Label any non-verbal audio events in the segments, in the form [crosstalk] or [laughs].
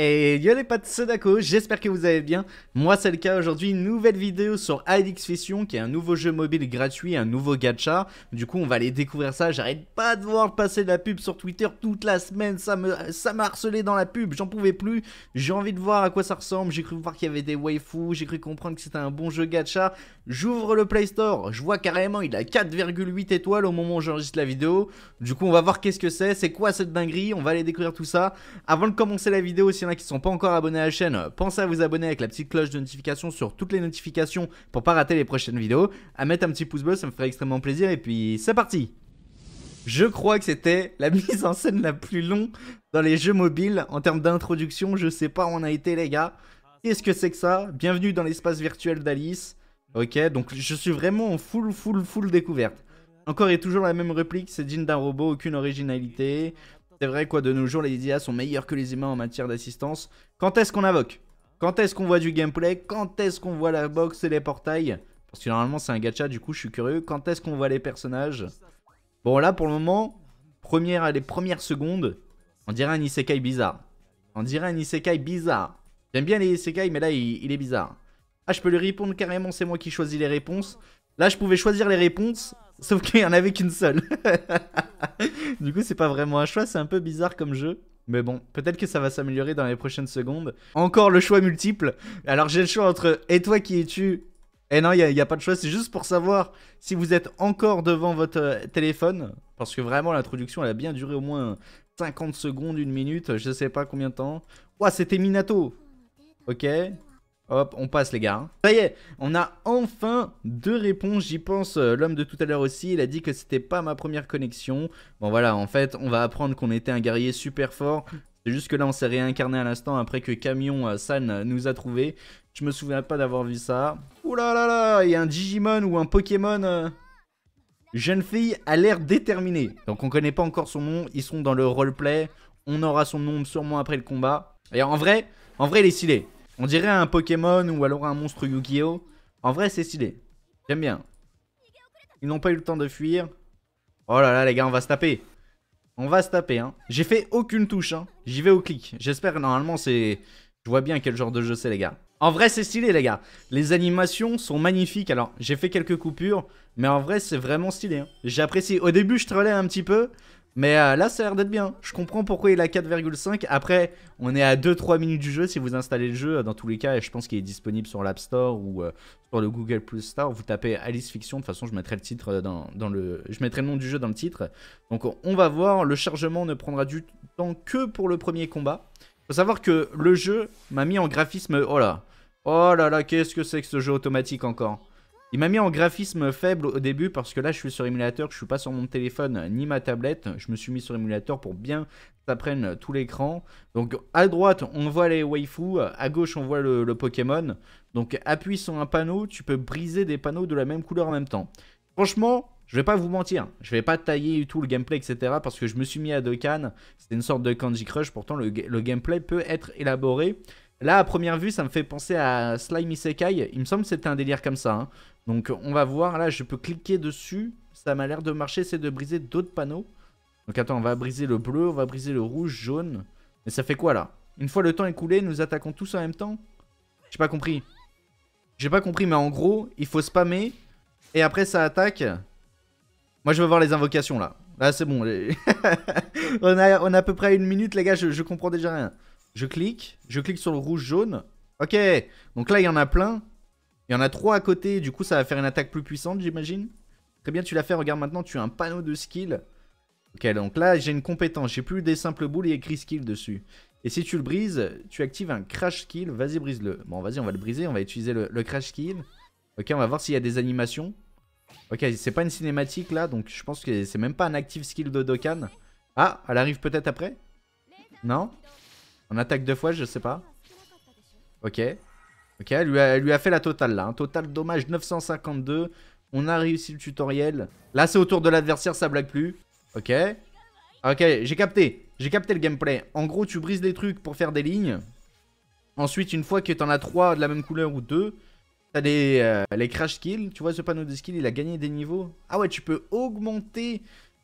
Et yo les potes Sodako, j'espère que vous allez bien. Moi c'est le cas aujourd'hui, nouvelle vidéo sur IDX Fission qui est un nouveau jeu mobile gratuit, un nouveau gacha. Du coup on va aller découvrir ça, j'arrête pas de voir passer de la pub sur Twitter toute la semaine, ça me ça m'a harcelé dans la pub, j'en pouvais plus. J'ai envie de voir à quoi ça ressemble, j'ai cru voir qu'il y avait des waifus, j'ai cru comprendre que c'était un bon jeu gacha. J'ouvre le Play Store, je vois carrément il a 4,8 étoiles au moment où j'enregistre la vidéo. Du coup, on va voir qu'est-ce que c'est, c'est quoi cette dinguerie, on va aller découvrir tout ça. Avant de commencer la vidéo, s'il y en a qui ne sont pas encore abonnés à la chaîne, pensez à vous abonner avec la petite cloche de notification sur toutes les notifications pour pas rater les prochaines vidéos. À mettre un petit pouce bleu, ça me ferait extrêmement plaisir et puis c'est parti je crois que c'était la [laughs] mise en scène la plus longue dans les jeux mobiles en termes d'introduction. Je sais pas où on a été, les gars. Qu'est-ce que c'est que ça Bienvenue dans l'espace virtuel d'Alice. Ok, donc je suis vraiment en full, full, full découverte. Encore et toujours la même réplique, c'est digne d'un robot, aucune originalité. C'est vrai quoi, de nos jours, les IA sont meilleurs que les humains en matière d'assistance. Quand est-ce qu'on invoque Quand est-ce qu'on voit du gameplay Quand est-ce qu'on voit la box et les portails Parce que normalement c'est un gacha, du coup je suis curieux. Quand est-ce qu'on voit les personnages Bon là pour le moment, première, les premières secondes, on dirait un isekai bizarre. On dirait un isekai bizarre. J'aime bien les isekai mais là il est bizarre. Ah, je peux lui répondre carrément, c'est moi qui choisis les réponses. Là, je pouvais choisir les réponses, sauf qu'il n'y en avait qu'une seule. [laughs] du coup, c'est pas vraiment un choix, c'est un peu bizarre comme jeu. Mais bon, peut-être que ça va s'améliorer dans les prochaines secondes. Encore le choix multiple. Alors j'ai le choix entre « Et toi qui es-tu » Et eh non, il n'y a, pas de choix, c'est juste pour savoir si vous êtes encore devant votre euh, téléphone. Parce que vraiment, l'introduction, elle a bien duré au moins 50 secondes, une minute, je sais pas combien de temps. Ouah, c'était Minato Ok, Hop, on passe les gars. Ça y est, on a enfin deux réponses, j'y pense. Euh, l'homme de tout à l'heure aussi, il a dit que c'était pas ma première connexion. Bon voilà, en fait, on va apprendre qu'on était un guerrier super fort. C'est juste que là, on s'est réincarné à l'instant après que Camion euh, San euh, nous a trouvé. Je me souviens pas d'avoir vu ça. Ouh là là là, il y a un Digimon ou un Pokémon. Jeune fille a l'air déterminée. Donc on connaît pas encore son nom, ils sont dans le roleplay. On aura son nom sûrement après le combat. Et en vrai, en vrai, il est stylé. On dirait un Pokémon ou alors un monstre Yu-Gi-Oh. En vrai, c'est stylé. J'aime bien. Ils n'ont pas eu le temps de fuir. Oh là là, les gars, on va se taper. On va se taper, hein. J'ai fait aucune touche, hein. J'y vais au clic. J'espère, normalement, c'est... Je vois bien quel genre de jeu c'est, les gars. En vrai, c'est stylé, les gars. Les animations sont magnifiques. Alors, j'ai fait quelques coupures, mais en vrai, c'est vraiment stylé. Hein. J'apprécie. Au début, je trollais un petit peu, mais euh, là, ça a l'air d'être bien. Je comprends pourquoi il a 4,5. Après, on est à 2-3 minutes du jeu. Si vous installez le jeu, euh, dans tous les cas, et je pense qu'il est disponible sur l'App Store ou euh, sur le Google Plus Store. Vous tapez Alice Fiction. De toute façon, je mettrai le titre dans, le. Je mettrai le nom du jeu dans le titre. Donc, on va voir. Le chargement ne prendra du temps que pour le premier combat. Il Faut savoir que le jeu m'a mis en graphisme. Oh là. Oh là là, qu'est-ce que c'est que ce jeu automatique encore il m'a mis en graphisme faible au début parce que là je suis sur émulateur, je suis pas sur mon téléphone ni ma tablette. Je me suis mis sur émulateur pour bien ça prenne tout l'écran. Donc à droite on voit les waifu, à gauche on voit le, Pokémon. Donc appuie sur un panneau, tu peux briser des panneaux de la même couleur en même temps. Franchement, je vais pas vous mentir, je vais pas tailler du tout le gameplay, etc. Parce que je me suis mis à deux cannes, c'est une sorte de Candy Crush, pourtant le gameplay peut être élaboré. Là, à première vue, ça me fait penser à Slime Isekai. Il me semble que c'était un délire comme ça. Hein. Donc, on va voir. Là, je peux cliquer dessus. Ça m'a l'air de marcher. C'est de briser d'autres panneaux. Donc, attends, on va briser le bleu, on va briser le rouge, jaune. Mais ça fait quoi, là Une fois le temps écoulé, nous attaquons tous en même temps J'ai pas compris. J'ai pas compris, mais en gros, il faut spammer. Et après, ça attaque. Moi, je veux voir les invocations, là. Là, c'est bon. [laughs] on, a, à peu près une minute, les gars. je comprends déjà rien. Je clique, je clique sur le rouge-jaune. Ok, donc là, il y en a plein. Il y en a trois à côté, du coup, ça va faire une attaque plus puissante, j'imagine. Très bien, tu l'as fait. Regarde maintenant, tu as un panneau de skill. Ok, donc là, j'ai une compétence. J'ai plus des simples boules, et écrit skill dessus. Et si tu le brises, tu actives un crash skill. Vas-y, brise-le. Bon, vas-y, on va le briser. On va utiliser le, le crash skill. Ok, on va voir s'il y a des animations. Ok, c'est pas une cinématique là, donc je pense que c'est même pas un active skill de Dokkan. Ah, elle arrive peut-être après Non on attaque deux fois, je sais pas. Ok. Ok, elle lui a, lui a fait la totale là. Hein. total dommage 952. On a réussi le tutoriel. Là, c'est au tour de l'adversaire, ça blague plus. Ok. Ah, ok, j'ai capté. J'ai capté le gameplay. En gros, tu brises des trucs pour faire des lignes. Ensuite, une fois que t'en as trois de la même couleur ou deux, t'as les, euh, les crash skills. Tu vois, ce panneau de skills, il a gagné des niveaux. Ah ouais, tu peux augmenter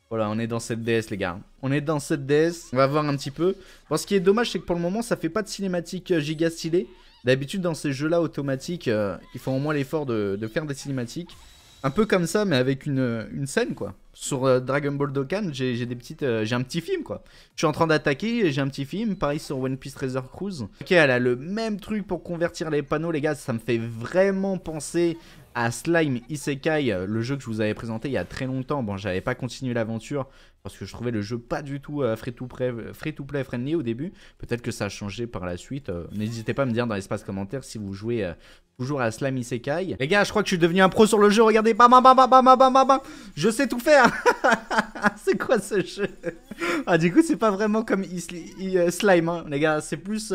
voilà, on est dans cette DS, les gars. On est dans cette DS. On va voir un petit peu. Bon, ce qui est dommage, c'est que pour le moment, ça fait pas de cinématique euh, giga stylée. D'habitude, dans ces jeux-là automatiques, il euh, ils font au moins l'effort de, faire des cinématiques. Un peu comme ça, mais avec une, euh, scène, quoi. Sur Dragon Ball Dokkan, j'ai des petites, j'ai un petit film, quoi. Je suis en train d'attaquer, j'ai un petit film. Pareil sur One Piece Treasure Cruise. Ok, elle a le même truc pour convertir les panneaux, les gars. Ça me fait vraiment penser à Slime Isekai, euh, le jeu que je vous avais présenté il y a très longtemps. Bon, j'avais pas continué l'aventure parce que je trouvais le jeu pas du tout euh, free-to-play friendly au début. Peut-être que ça a changé par la suite. Euh, n'hésitez pas à me dire dans l'espace commentaire si vous jouez toujours à Slime Isekai. Les gars, je crois que je suis devenu un pro sur le jeu. Regardez, bam, bam, bam, bam, bam, bam, bam, je sais tout faire. [laughs] c'est quoi ce jeu Ah, du coup, c'est pas vraiment comme Slime, hein, les gars. C'est plus.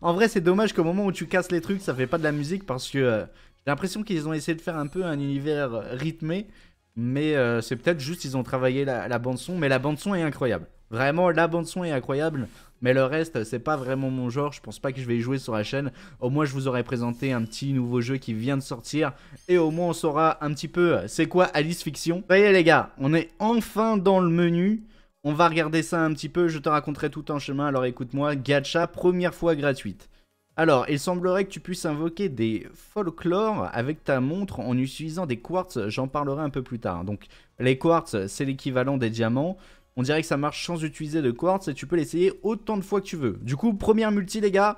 En vrai, c'est dommage qu'au moment où tu casses les trucs, ça fait pas de la musique parce que. J'ai l'impression qu'ils ont essayé de faire un peu un univers rythmé, mais euh, c'est peut-être juste ils ont travaillé la, bande son, mais la bande son est incroyable. Vraiment, la bande son est incroyable, mais le reste, c'est pas vraiment mon genre. Je pense pas que je vais y jouer sur la chaîne. Au moins, je vous aurais présenté un petit nouveau jeu qui vient de sortir, et au moins on saura un petit peu euh, c'est quoi Alice Fiction. Voyez les gars, on est enfin dans le menu. On va regarder ça un petit peu, je te raconterai tout en chemin, alors écoute-moi, gacha, première fois gratuite. Alors, il semblerait que tu puisses invoquer des folklore avec ta montre en utilisant des quartz, j'en parlerai un peu plus tard. Donc, les quartz, c'est l'équivalent des diamants. On dirait que ça marche sans utiliser de quartz et tu peux l'essayer autant de fois que tu veux. Du coup, première multi, les gars,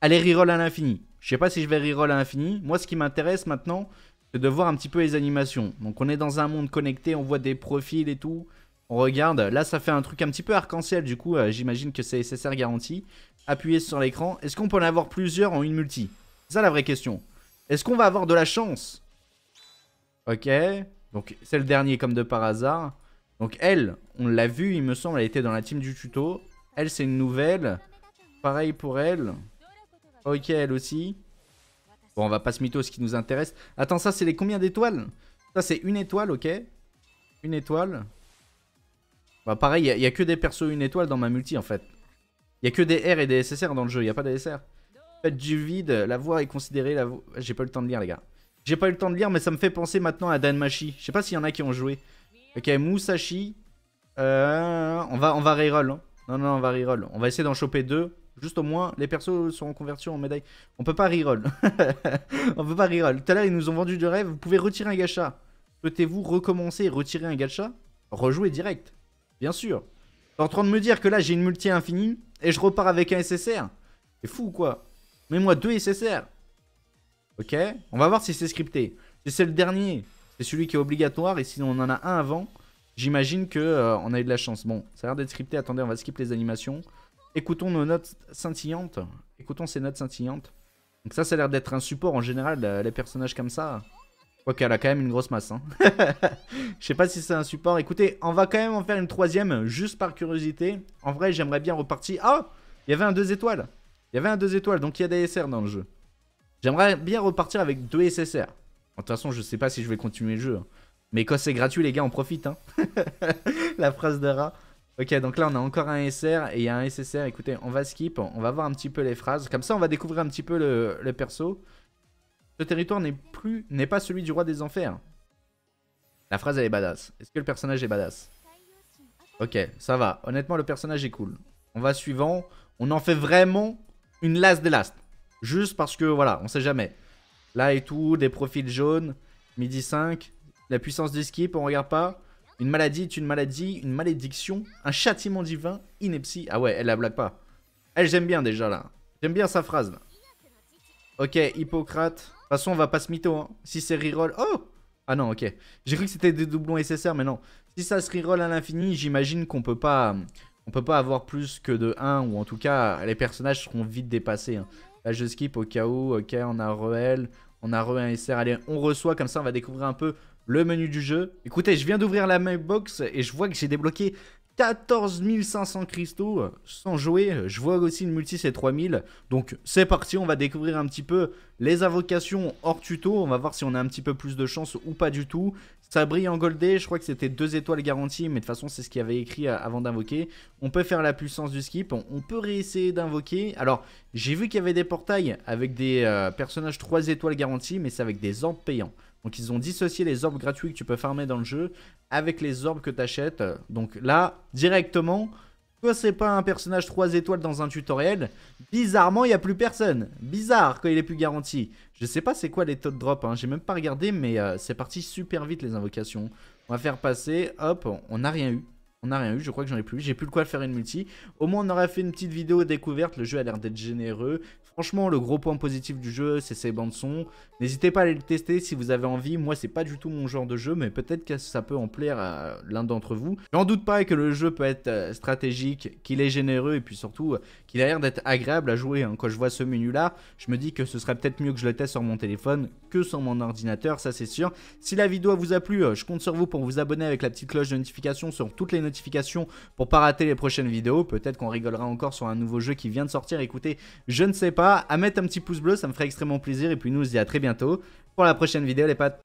allez reroll à l'infini. Je sais pas si je vais reroll à l'infini. Moi, ce qui m'intéresse maintenant, c'est de voir un petit peu les animations. Donc, on est dans un monde connecté, on voit des profils et tout regarde, là ça fait un truc un petit peu arc-en-ciel, du coup euh, j'imagine que c'est SSR garanti. Appuyez sur l'écran, est-ce qu'on peut en avoir plusieurs en une multi C'est ça la vraie question. Est-ce qu'on va avoir de la chance Ok, donc c'est le dernier comme de par hasard. Donc elle, on l'a vu il me semble, elle était dans la team du tuto. Elle c'est une nouvelle, pareil pour elle. Ok, elle aussi. Bon, on va pas se mytho ce qui nous intéresse. Attends, ça c'est les combien d'étoiles Ça c'est une étoile, ok Une étoile. Bah pareil, il n'y a, que des persos une étoile dans ma multi en fait. Il n'y a que des R et des SSR dans le jeu, il n'y a pas de Faites du vide, la voix est considérée la J'ai pas eu le temps de lire les gars. J'ai pas eu le temps de lire mais ça me fait penser maintenant à Danmachi. Je sais pas s'il y en a qui ont joué. Ok, Musashi. Euh, on va, on va reroll. Hein. Non, non, on va reroll. On va essayer d'en choper deux. Juste au moins, les persos seront convertis en médaille. On peut pas reroll. [laughs] on peut pas reroll. Tout à l'heure, ils nous ont vendu du rêve. Vous pouvez retirer un gacha. Souhaitez-vous recommencer et retirer un gacha Rejouer direct. Bien sûr. T'es en train de me dire que là, j'ai une multi infinie et je repars avec un SSR C'est fou, quoi. Mets-moi deux SSR. Ok On va voir si c'est scripté. Si c'est le dernier, c'est celui qui est obligatoire. Et si on en a un avant, j'imagine qu'on euh, a eu de la chance. Bon, ça a l'air d'être scripté. Attendez, on va skip les animations. Écoutons nos notes scintillantes. Écoutons ces notes scintillantes. Donc ça, ça a l'air d'être un support en général, euh, les personnages comme ça. Ok, elle a quand même une grosse masse. Hein. [laughs] je sais pas si c'est un support. Écoutez, on va quand même en faire une troisième, juste par curiosité. En vrai, j'aimerais bien repartir. Ah Il y avait un 2 étoiles. Il y avait un 2 étoiles, donc il y a des SR dans le jeu. J'aimerais bien repartir avec 2 SSR. De toute façon, je sais pas si je vais continuer le jeu. Hein. Mais quand c'est gratuit, les gars, on profite. Hein. [laughs] La phrase de rat. Ok, donc là, on a encore un SR et il y a un SSR. Écoutez, on va skip. On va voir un petit peu les phrases. Comme ça, on va découvrir un petit peu le, le perso. Ce territoire n'est plus n'est pas celui du roi des enfers. La phrase elle est badass. Est-ce que le personnage est badass Ok, ça va. Honnêtement, le personnage est cool. On va suivant. On en fait vraiment une last des last. Juste parce que voilà, on sait jamais. Là et tout, des profils jaunes, midi 5, la puissance du skip, on regarde pas. Une maladie est une maladie, une malédiction, un châtiment divin, ineptie. Ah ouais, elle la blague pas. Elle, j'aime bien déjà là. J'aime bien sa phrase là. Ok, Hippocrate. De toute façon, on va pas se mytho. Hein. Si c'est reroll. Oh Ah non, ok. J'ai cru que c'était des doublons SSR, mais non. Si ça se reroll à l'infini, j'imagine qu'on peut pas. On peut pas avoir plus que de 1, ou en tout cas, les personnages seront vite dépassés. Hein. Là, je skip au cas où. Ok, on a Roel, on a re un SR. Allez, on reçoit, comme ça, on va découvrir un peu le menu du jeu. Écoutez, je viens d'ouvrir la mailbox et je vois que j'ai débloqué 14 500 cristaux euh, sans jouer. Je vois aussi une multi, c'est 3000. Donc c'est parti, on va découvrir un petit peu les invocations hors tuto. On va voir si on a un petit peu plus de chance ou pas du tout. Ça brille en goldé, je crois que c'était deux étoiles garanties, mais de toute façon c'est ce qu'il y avait écrit euh, avant d'invoquer. On peut faire la puissance du skip, on peut réessayer d'invoquer. Alors j'ai vu qu'il y avait des portails avec des euh, personnages 3 étoiles garanties, mais c'est avec des orbes payants. Donc ils ont dissocié les orbes gratuits que tu peux farmer dans le jeu avec les orbes que tu achètes. Donc là, directement, toi c'est pas un personnage 3 étoiles dans un tutoriel, bizarrement il n'y a plus personne. Bizarre quand il est plus garanti. Je sais pas c'est quoi les taux de drop, hein. j'ai même pas regardé, mais euh, c'est parti super vite les invocations. On va faire passer, hop, on n'a rien eu. On n'a rien eu, je crois que j'en ai plus. J'ai plus le quoi faire une multi. Au moins, on aurait fait une petite vidéo découverte. Le jeu a l'air d'être généreux. Franchement, le gros point positif du jeu, c'est ses bandes son. N'hésitez pas à aller le tester si vous avez envie. Moi, c'est pas du tout mon genre de jeu, mais peut-être que ça peut en plaire à l'un d'entre vous. J'en doute pas que le jeu peut être euh, stratégique, qu'il est généreux et puis surtout euh, qu'il a l'air d'être agréable à jouer. Hein. Quand je vois ce menu-là, je me dis que ce serait peut-être mieux que je le teste sur mon téléphone que sur mon ordinateur, ça c'est sûr. Si la vidéo vous a plu, euh, je compte sur vous pour vous abonner avec la petite cloche de notification sur toutes les notifications notifications pour pas rater les prochaines vidéos. Peut-être qu'on rigolera encore sur un nouveau jeu qui vient de sortir. Écoutez, je ne sais pas. À mettre un petit pouce bleu, ça me ferait extrêmement plaisir. Et puis nous, on se à très bientôt pour la prochaine vidéo, les pattes.